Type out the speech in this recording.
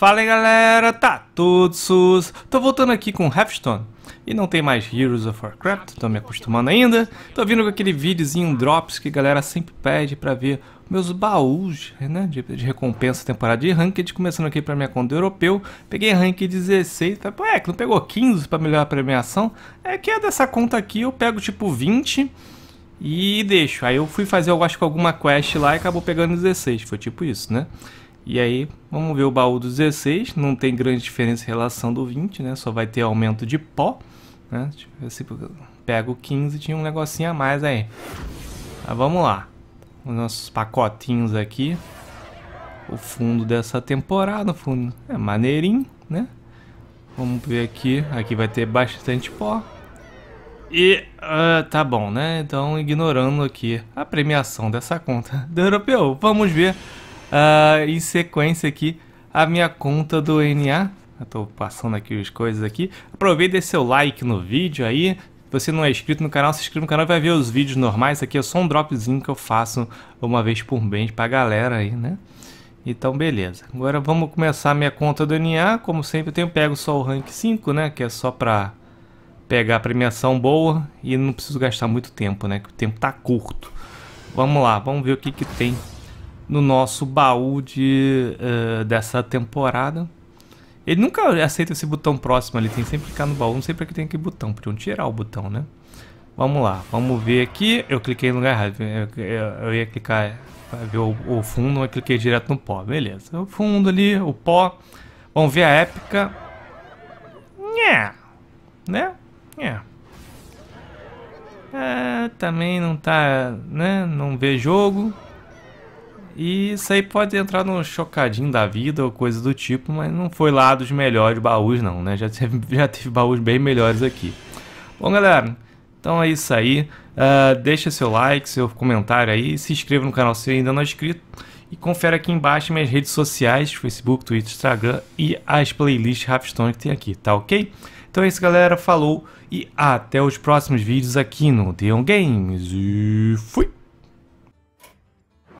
Fala aí galera, tá tudo sus? Tô voltando aqui com Hearthstone e não tem mais Heroes of Warcraft, tô me acostumando ainda. Tô vindo com aquele videozinho drops que a galera sempre pede pra ver meus baús né, de, de recompensa temporada de Ranked, começando aqui pra minha conta europeu. Peguei Ranked 16, tá? Pô, é que não pegou 15 pra melhorar a premiação? É que é dessa conta aqui, eu pego tipo 20 e deixo. Aí eu fui fazer, eu acho que alguma quest lá e acabou pegando 16, foi tipo isso, né? E aí, vamos ver o baú do 16, não tem grande diferença em relação do 20, né? Só vai ter aumento de pó, né? Se pega o 15, tinha um negocinho a mais aí. Mas vamos lá. Os nossos pacotinhos aqui. O fundo dessa temporada, o fundo é maneirinho, né? Vamos ver aqui, aqui vai ter bastante pó. E uh, tá bom, né? Então, ignorando aqui a premiação dessa conta do europeu, vamos ver Uh, em sequência aqui, a minha conta do NA. Eu tô passando aqui as coisas aqui. Aproveita e seu like no vídeo aí. Se você não é inscrito no canal, se inscreva no canal e vai ver os vídeos normais. Aqui é só um dropzinho que eu faço uma vez por mês pra galera aí, né? Então, beleza. Agora vamos começar a minha conta do NA. Como sempre, eu tenho pego só o rank 5, né? Que é só pra pegar a premiação boa e não preciso gastar muito tempo, né? Que o tempo tá curto. Vamos lá, vamos ver o que que tem no nosso baú de, uh, dessa temporada. Ele nunca aceita esse botão próximo ali, tem que sempre clicar no baú, não sei pra que tem que botão, podiam tirar o botão, né? Vamos lá, vamos ver aqui, eu cliquei no lugar errado, eu, eu, eu ia clicar para ver o, o, fundo, eu cliquei direto no pó, beleza. O fundo ali, o pó, vamos ver a épica. Nha, né? Nha. É, também não tá, né, não vê jogo. E isso aí pode entrar no chocadinho da vida ou coisa do tipo, mas não foi lá dos melhores baús não, né? Já teve, já teve baús bem melhores aqui. Bom, galera, então é isso aí. Uh, deixa seu like, seu comentário aí, se inscreva no canal se ainda não é inscrito. E confere aqui embaixo minhas redes sociais, Facebook, Twitter, Instagram e as playlists Rapstone que tem aqui, tá ok? Então é isso, galera. Falou e até os próximos vídeos aqui no Deon Games. E fui!